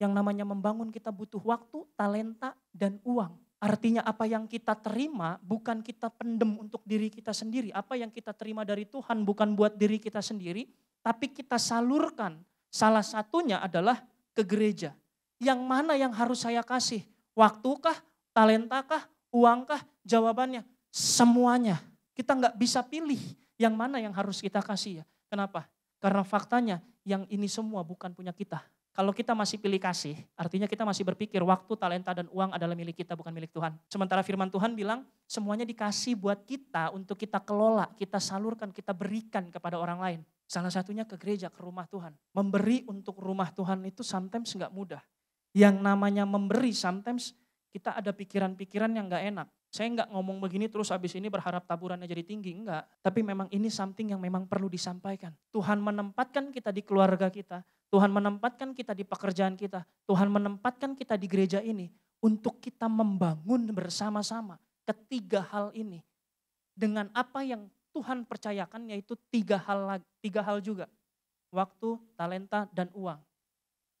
[SPEAKER 1] Yang namanya membangun kita butuh waktu, talenta, dan uang. Artinya apa yang kita terima bukan kita pendem untuk diri kita sendiri. Apa yang kita terima dari Tuhan bukan buat diri kita sendiri, tapi kita salurkan. Salah satunya adalah ke gereja. Yang mana yang harus saya kasih? Waktukah? Talentakah? Uangkah? Jawabannya semuanya. Kita nggak bisa pilih yang mana yang harus kita kasih ya? Kenapa? Karena faktanya yang ini semua bukan punya kita. Kalau kita masih pilih kasih, artinya kita masih berpikir waktu, talenta, dan uang adalah milik kita, bukan milik Tuhan. Sementara firman Tuhan bilang, semuanya dikasih buat kita, untuk kita kelola, kita salurkan, kita berikan kepada orang lain. Salah satunya ke gereja, ke rumah Tuhan. Memberi untuk rumah Tuhan itu sometimes nggak mudah. Yang namanya memberi sometimes kita ada pikiran-pikiran yang nggak enak. Saya nggak ngomong begini terus habis ini berharap taburannya jadi tinggi, enggak. Tapi memang ini something yang memang perlu disampaikan. Tuhan menempatkan kita di keluarga kita, Tuhan menempatkan kita di pekerjaan kita, Tuhan menempatkan kita di gereja ini untuk kita membangun bersama-sama ketiga hal ini dengan apa yang Tuhan percayakan yaitu tiga hal tiga hal juga. Waktu, talenta, dan uang.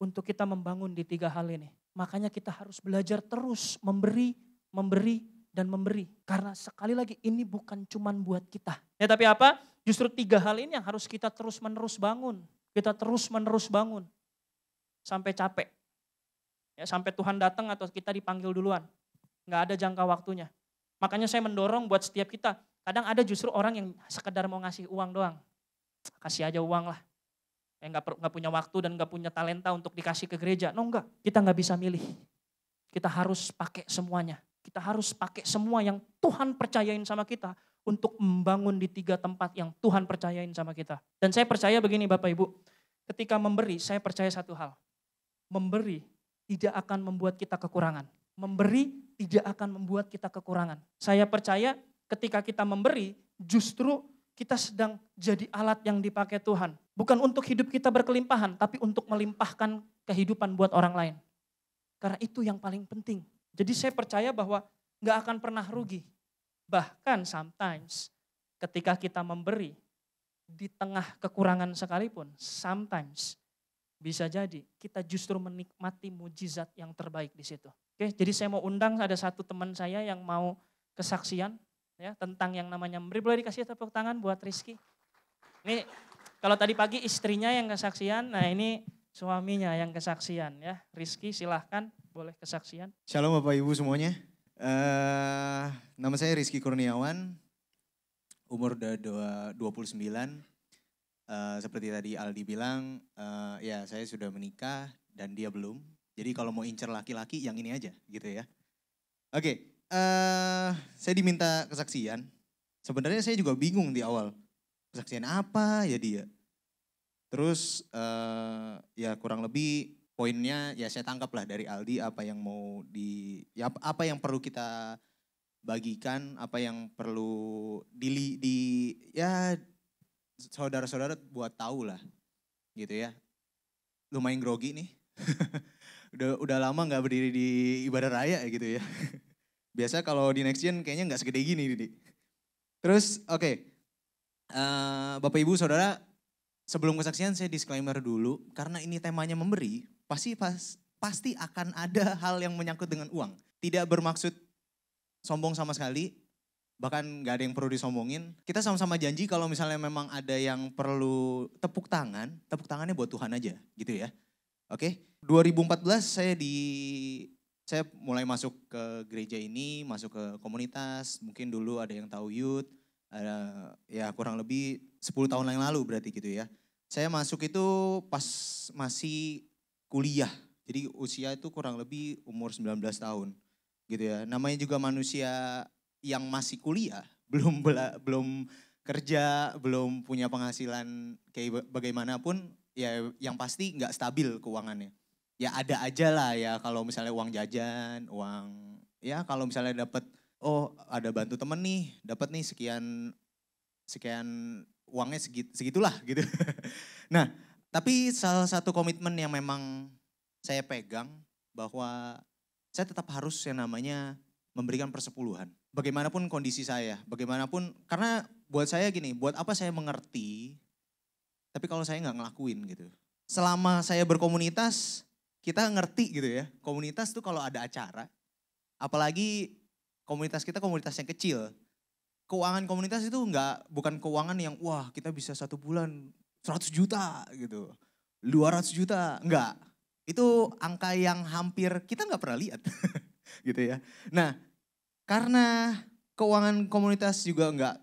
[SPEAKER 1] Untuk kita membangun di tiga hal ini. Makanya kita harus belajar terus memberi, memberi, dan memberi. Karena sekali lagi ini bukan cuman buat kita. Ya tapi apa? Justru tiga hal ini yang harus kita terus-menerus bangun. Kita terus-menerus bangun. Sampai capek. Ya, sampai Tuhan datang atau kita dipanggil duluan. Nggak ada jangka waktunya. Makanya saya mendorong buat setiap kita. Kadang ada justru orang yang sekedar mau ngasih uang doang. Kasih aja uang lah. Ya, nggak, nggak punya waktu dan nggak punya talenta untuk dikasih ke gereja. No enggak, kita nggak bisa milih. Kita harus pakai semuanya. Kita harus pakai semua yang Tuhan percayain sama kita untuk membangun di tiga tempat yang Tuhan percayain sama kita. Dan saya percaya begini Bapak Ibu, ketika memberi saya percaya satu hal. Memberi tidak akan membuat kita kekurangan. Memberi tidak akan membuat kita kekurangan. Saya percaya ketika kita memberi justru kita sedang jadi alat yang dipakai Tuhan. Bukan untuk hidup kita berkelimpahan, tapi untuk melimpahkan kehidupan buat orang lain. Karena itu yang paling penting. Jadi saya percaya bahwa nggak akan pernah rugi. Bahkan sometimes ketika kita memberi di tengah kekurangan sekalipun, sometimes bisa jadi kita justru menikmati mujizat yang terbaik di situ. Oke, jadi saya mau undang ada satu teman saya yang mau kesaksian ya tentang yang namanya memberi. Boleh dikasih tepuk tangan buat Rizky. Ini kalau tadi pagi istrinya yang kesaksian, nah ini suaminya yang kesaksian ya. Rizky silahkan boleh kesaksian.
[SPEAKER 2] Shalom Bapak Ibu semuanya. Uh, nama saya Rizky Kurniawan, umur udah 29. Uh, eh, seperti tadi Aldi bilang, uh, ya saya sudah menikah dan dia belum. Jadi kalau mau incer laki-laki yang ini aja gitu ya. Oke, okay, uh, saya diminta kesaksian. Sebenarnya saya juga bingung di awal. Kesaksian apa ya dia? Terus uh, ya kurang lebih poinnya ya saya tangkap lah dari Aldi apa yang mau di ya apa yang perlu kita bagikan apa yang perlu dili di ya saudara-saudara buat tahu lah gitu ya lumayan grogi nih <laughs> udah udah lama nggak berdiri di ibadah raya gitu ya <laughs> biasa kalau di next gen kayaknya nggak segede gini Didi terus oke okay. uh, eh, bapak ibu saudara sebelum kesaksian saya disclaimer dulu karena ini temanya memberi pasti pas, pasti akan ada hal yang menyangkut dengan uang. Tidak bermaksud sombong sama sekali, bahkan gak ada yang perlu disombongin. Kita sama-sama janji kalau misalnya memang ada yang perlu tepuk tangan, tepuk tangannya buat Tuhan aja gitu ya. Oke, okay? 2014 saya di saya mulai masuk ke gereja ini, masuk ke komunitas, mungkin dulu ada yang tahu youth, ada ya kurang lebih 10 tahun yang lalu berarti gitu ya. Saya masuk itu pas masih kuliah. Jadi usia itu kurang lebih umur 19 tahun gitu ya. Namanya juga manusia yang masih kuliah, <laughs> belum bela, belum kerja, belum punya penghasilan kayak bagaimanapun ya yang pasti nggak stabil keuangannya. Ya ada aja lah ya kalau misalnya uang jajan, uang ya kalau misalnya dapat oh ada bantu temen nih, dapat nih sekian sekian uangnya segit, segitulah gitu. <laughs> nah, tapi salah satu komitmen yang memang saya pegang bahwa saya tetap harus yang namanya memberikan persepuluhan. Bagaimanapun kondisi saya, bagaimanapun karena buat saya gini, buat apa saya mengerti tapi kalau saya nggak ngelakuin gitu. Selama saya berkomunitas, kita ngerti gitu ya. Komunitas tuh kalau ada acara, apalagi komunitas kita komunitas yang kecil. Keuangan komunitas itu nggak bukan keuangan yang wah kita bisa satu bulan 100 juta gitu, 200 juta, enggak. Itu angka yang hampir kita enggak pernah lihat <laughs> gitu ya. Nah karena keuangan komunitas juga enggak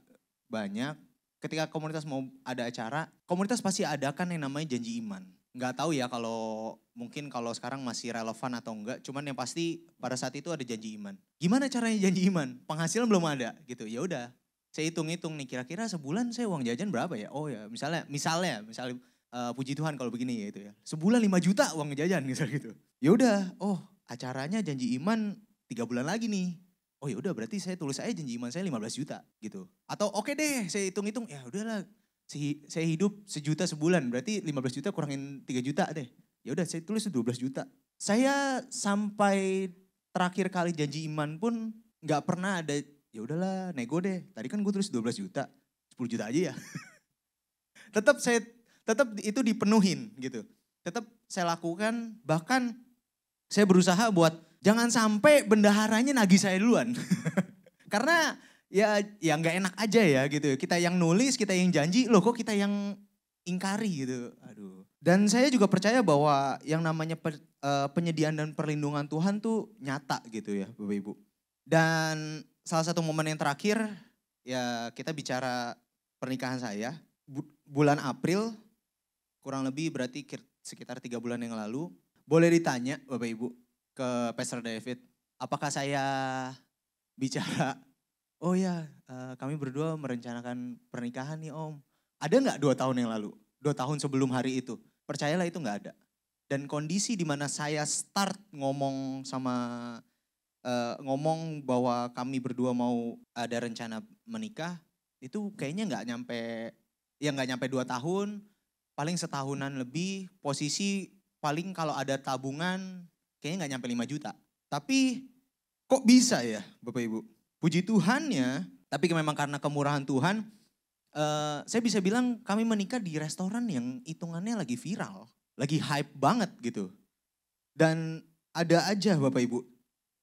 [SPEAKER 2] banyak, ketika komunitas mau ada acara, komunitas pasti adakan yang namanya janji iman. Enggak tahu ya kalau mungkin kalau sekarang masih relevan atau enggak, cuman yang pasti pada saat itu ada janji iman. Gimana caranya janji iman? Penghasilan belum ada gitu. Ya udah, saya hitung-hitung nih kira-kira sebulan saya uang jajan berapa ya? Oh ya, misalnya misalnya misalnya uh, eh, puji Tuhan kalau begini ya itu ya. Sebulan lima juta uang jajan misalnya gitu. Ya udah, oh acaranya janji iman tiga bulan lagi nih. Oh ya udah berarti saya tulis aja janji iman saya 15 juta gitu. Atau oke okay deh, saya hitung-hitung ya udahlah si, saya hidup sejuta sebulan berarti 15 juta kurangin 3 juta deh. Ya udah saya tulis 12 juta. Saya sampai terakhir kali janji iman pun nggak pernah ada ya udahlah nego deh. Tadi kan gue tulis 12 juta, 10 juta aja ya. <laughs> tetap saya tetap itu dipenuhin gitu. Tetap saya lakukan bahkan saya berusaha buat jangan sampai bendaharanya nagih saya duluan. <laughs> Karena ya ya nggak enak aja ya gitu. Kita yang nulis, kita yang janji, loh kok kita yang ingkari gitu. Aduh. Dan saya juga percaya bahwa yang namanya per, uh, penyediaan dan perlindungan Tuhan tuh nyata gitu ya, Bapak Ibu. Dan salah satu momen yang terakhir ya kita bicara pernikahan saya bulan April kurang lebih berarti sekitar tiga bulan yang lalu boleh ditanya bapak ibu ke Pastor David apakah saya bicara oh ya uh, kami berdua merencanakan pernikahan nih om ada nggak dua tahun yang lalu dua tahun sebelum hari itu percayalah itu nggak ada dan kondisi di mana saya start ngomong sama Eh, ngomong bahwa kami berdua mau ada rencana menikah itu kayaknya nggak nyampe ya nggak nyampe dua tahun paling setahunan lebih posisi paling kalau ada tabungan kayaknya nggak nyampe 5 juta tapi kok bisa ya bapak ibu puji Tuhan ya tapi memang karena kemurahan Tuhan uh, saya bisa bilang kami menikah di restoran yang hitungannya lagi viral lagi hype banget gitu dan ada aja bapak ibu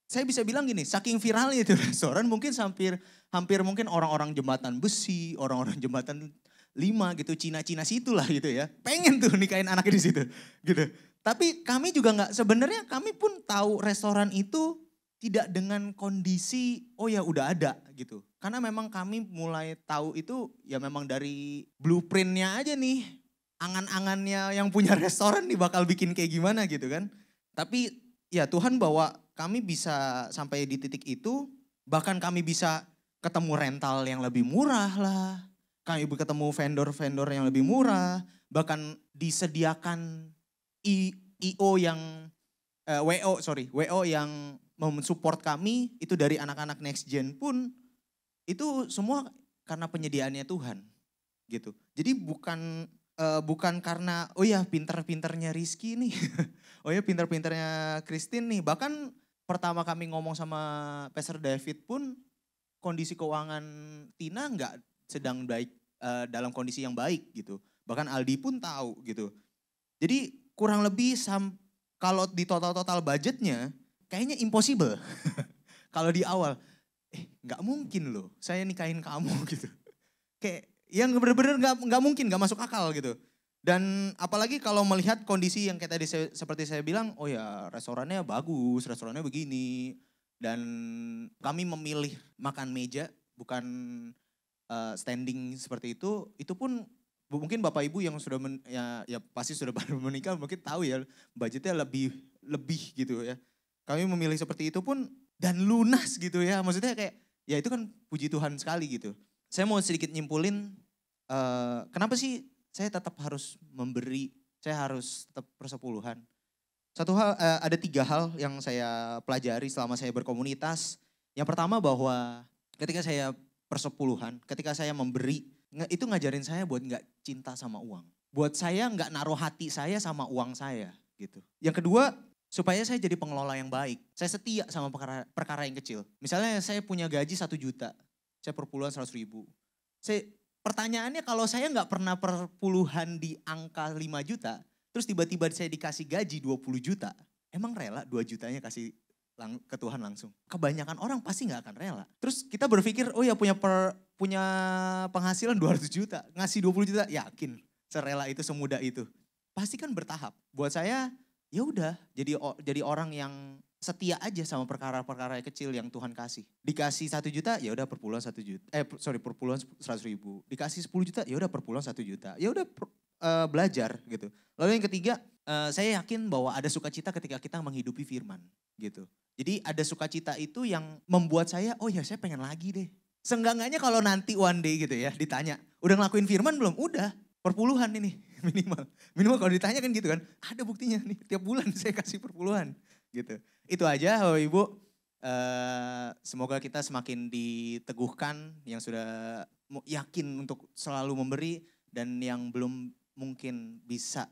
[SPEAKER 2] saya bisa bilang gini, saking viralnya itu <laughs> restoran mungkin hampir hampir mungkin orang-orang jembatan besi, orang-orang jembatan lima gitu, Cina-Cina situ lah gitu ya. Pengen tuh nikahin anaknya di situ gitu. Tapi kami juga nggak sebenarnya kami pun tahu restoran itu tidak dengan kondisi oh ya udah ada gitu. Karena memang kami mulai tahu itu ya memang dari blueprintnya aja nih. Angan-angannya yang punya <laughs> restoran nih bakal bikin kayak gimana gitu kan. Tapi ya Tuhan bawa kami bisa sampai di titik itu, bahkan kami bisa ketemu rental yang lebih murah lah, kami ketemu vendor-vendor yang lebih murah, bahkan disediakan I, IO yang uh, eh, WO sorry WO yang mensupport kami itu dari anak-anak next gen pun itu semua karena penyediaannya Tuhan gitu. Jadi bukan uh, bukan karena oh ya pinter-pinternya Rizky nih, <laughs> oh ya pinter-pinternya Christine nih. Bahkan pertama kami ngomong sama Pastor David pun kondisi keuangan Tina nggak sedang baik uh, dalam kondisi yang baik gitu. Bahkan Aldi pun tahu gitu. Jadi kurang lebih sam kalau di total-total budgetnya kayaknya impossible. <laughs> kalau di awal eh nggak mungkin loh saya nikahin kamu <laughs> gitu. Kayak yang bener-bener nggak -bener nggak mungkin nggak masuk akal gitu. Dan apalagi kalau melihat kondisi yang kayak tadi saya, seperti saya bilang, oh ya restorannya bagus, restorannya begini. Dan kami memilih makan meja bukan uh, standing seperti itu. Itu pun mungkin bapak ibu yang sudah men, ya, ya pasti sudah <laughs> baru menikah mungkin tahu ya budgetnya lebih lebih gitu ya. Kami memilih seperti itu pun dan lunas gitu ya. Maksudnya kayak ya itu kan puji Tuhan sekali gitu. Saya mau sedikit nyimpulin uh, kenapa sih saya tetap harus memberi, saya harus tetap persepuluhan. Satu hal, eh, ada tiga hal yang saya pelajari selama saya berkomunitas. Yang pertama bahwa ketika saya persepuluhan, ketika saya memberi, itu ngajarin saya buat nggak cinta sama uang. Buat saya nggak naruh hati saya sama uang saya gitu. Yang kedua, supaya saya jadi pengelola yang baik. Saya setia sama perkara, perkara yang kecil. Misalnya saya punya gaji satu juta, saya perpuluhan seratus ribu. Saya pertanyaannya kalau saya nggak pernah perpuluhan di angka 5 juta, terus tiba-tiba saya dikasih gaji 20 juta, emang rela 2 jutanya kasih lang ke Tuhan langsung? Kebanyakan orang pasti nggak akan rela. Terus kita berpikir, oh ya punya per, punya penghasilan 200 juta, ngasih 20 juta, yakin serela itu semudah itu. Pasti kan bertahap. Buat saya, ya udah jadi jadi orang yang setia aja sama perkara-perkara kecil yang Tuhan kasih. Dikasih satu juta, ya udah perpuluhan satu juta. Eh, sorry, perpuluhan seratus ribu. Dikasih sepuluh juta, ya udah perpuluhan satu juta. Ya udah uh, belajar gitu. Lalu yang ketiga, uh, saya yakin bahwa ada sukacita ketika kita menghidupi firman gitu. Jadi ada sukacita itu yang membuat saya, oh ya saya pengen lagi deh. Senggangannya kalau nanti one day gitu ya ditanya, udah ngelakuin firman belum? Udah, perpuluhan ini <laughs> minimal. Minimal kalau ditanya kan gitu kan, ada buktinya nih tiap bulan <laughs> saya kasih perpuluhan gitu. Itu aja Bapak Ibu. Uh, semoga kita semakin diteguhkan yang sudah yakin untuk selalu memberi dan yang belum mungkin bisa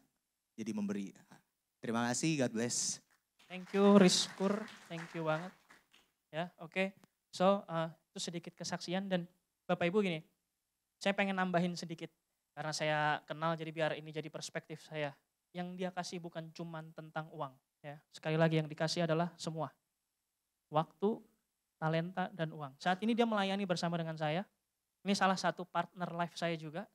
[SPEAKER 2] jadi memberi. Terima kasih, God bless.
[SPEAKER 1] Thank you Rizkur, thank you banget. Ya, oke. Okay. So, uh, itu sedikit kesaksian dan Bapak Ibu gini, saya pengen nambahin sedikit karena saya kenal jadi biar ini jadi perspektif saya yang dia kasih bukan cuma tentang uang. Ya. Sekali lagi yang dikasih adalah semua. Waktu, talenta, dan uang. Saat ini dia melayani bersama dengan saya. Ini salah satu partner life saya juga.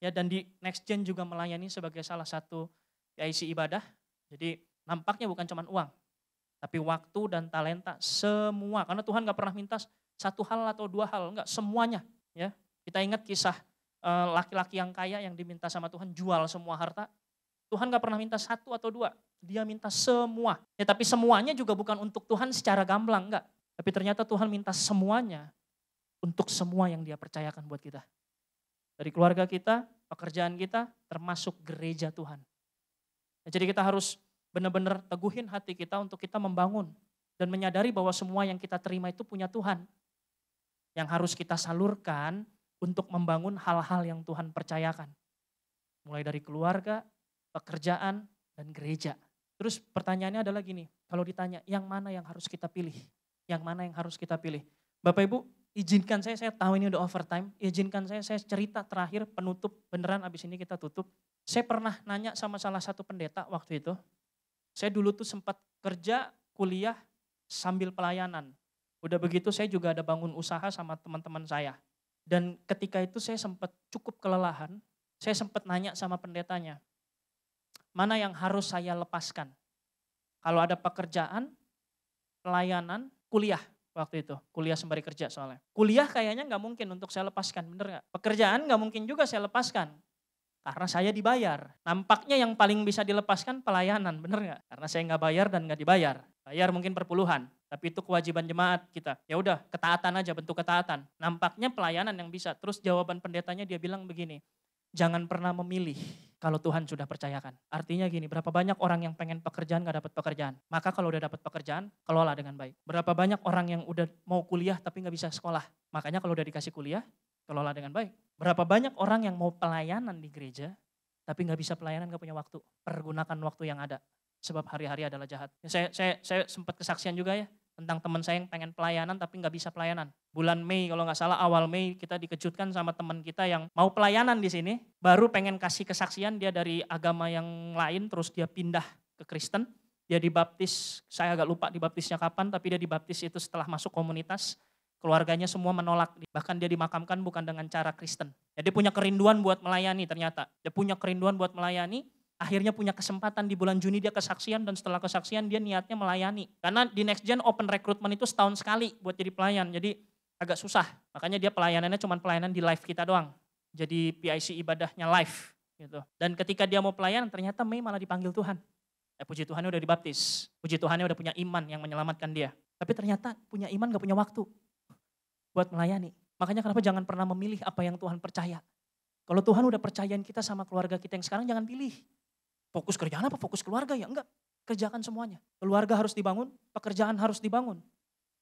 [SPEAKER 1] Ya, dan di Next Gen juga melayani sebagai salah satu ic ibadah. Jadi nampaknya bukan cuma uang, tapi waktu dan talenta semua. Karena Tuhan gak pernah minta satu hal atau dua hal, enggak semuanya. Ya, kita ingat kisah eh, laki-laki yang kaya yang diminta sama Tuhan jual semua harta, Tuhan gak pernah minta satu atau dua. Dia minta semua. Ya tapi semuanya juga bukan untuk Tuhan secara gamblang, enggak. Tapi ternyata Tuhan minta semuanya untuk semua yang dia percayakan buat kita. Dari keluarga kita, pekerjaan kita, termasuk gereja Tuhan. Nah, jadi kita harus benar-benar teguhin hati kita untuk kita membangun dan menyadari bahwa semua yang kita terima itu punya Tuhan. Yang harus kita salurkan untuk membangun hal-hal yang Tuhan percayakan. Mulai dari keluarga, pekerjaan, dan gereja. Terus pertanyaannya adalah gini, kalau ditanya yang mana yang harus kita pilih? Yang mana yang harus kita pilih? Bapak Ibu, izinkan saya, saya tahu ini udah overtime, izinkan saya, saya cerita terakhir penutup, beneran abis ini kita tutup. Saya pernah nanya sama salah satu pendeta waktu itu, saya dulu tuh sempat kerja, kuliah, sambil pelayanan. Udah begitu saya juga ada bangun usaha sama teman-teman saya. Dan ketika itu saya sempat cukup kelelahan, saya sempat nanya sama pendetanya, mana yang harus saya lepaskan. Kalau ada pekerjaan, pelayanan, kuliah waktu itu. Kuliah sembari kerja soalnya. Kuliah kayaknya nggak mungkin untuk saya lepaskan, bener nggak? Pekerjaan nggak mungkin juga saya lepaskan. Karena saya dibayar. Nampaknya yang paling bisa dilepaskan pelayanan, bener nggak? Karena saya nggak bayar dan nggak dibayar. Bayar mungkin perpuluhan, tapi itu kewajiban jemaat kita. Ya udah, ketaatan aja bentuk ketaatan. Nampaknya pelayanan yang bisa. Terus jawaban pendetanya dia bilang begini, jangan pernah memilih kalau Tuhan sudah percayakan. Artinya gini, berapa banyak orang yang pengen pekerjaan gak dapat pekerjaan. Maka kalau udah dapat pekerjaan, kelola dengan baik. Berapa banyak orang yang udah mau kuliah tapi gak bisa sekolah. Makanya kalau udah dikasih kuliah, kelola dengan baik. Berapa banyak orang yang mau pelayanan di gereja, tapi gak bisa pelayanan, gak punya waktu. Pergunakan waktu yang ada, sebab hari-hari adalah jahat. Ya, saya, saya, saya sempat kesaksian juga ya, tentang teman saya yang pengen pelayanan tapi nggak bisa pelayanan. Bulan Mei kalau nggak salah awal Mei kita dikejutkan sama teman kita yang mau pelayanan di sini, baru pengen kasih kesaksian dia dari agama yang lain terus dia pindah ke Kristen. Dia dibaptis, saya agak lupa dibaptisnya kapan, tapi dia dibaptis itu setelah masuk komunitas. Keluarganya semua menolak, bahkan dia dimakamkan bukan dengan cara Kristen. Jadi punya kerinduan buat melayani ternyata. Dia punya kerinduan buat melayani, akhirnya punya kesempatan di bulan Juni dia kesaksian dan setelah kesaksian dia niatnya melayani. Karena di Next Gen open recruitment itu setahun sekali buat jadi pelayan. Jadi agak susah. Makanya dia pelayanannya cuma pelayanan di live kita doang. Jadi PIC ibadahnya live gitu. Dan ketika dia mau pelayanan ternyata Mei malah dipanggil Tuhan. Eh, puji Tuhannya udah dibaptis. Puji Tuhannya udah punya iman yang menyelamatkan dia. Tapi ternyata punya iman gak punya waktu buat melayani. Makanya kenapa jangan pernah memilih apa yang Tuhan percaya. Kalau Tuhan udah percayain kita sama keluarga kita yang sekarang jangan pilih. Fokus kerjaan apa? Fokus keluarga ya? Enggak. Kerjakan semuanya. Keluarga harus dibangun, pekerjaan harus dibangun.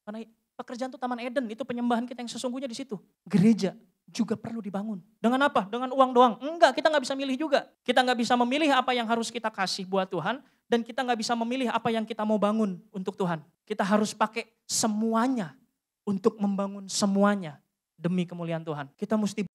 [SPEAKER 1] Karena pekerjaan itu taman Eden, itu penyembahan kita yang sesungguhnya di situ. Gereja juga perlu dibangun. Dengan apa? Dengan uang doang. Enggak, kita nggak bisa milih juga. Kita nggak bisa memilih apa yang harus kita kasih buat Tuhan, dan kita nggak bisa memilih apa yang kita mau bangun untuk Tuhan. Kita harus pakai semuanya untuk membangun semuanya demi kemuliaan Tuhan. Kita mesti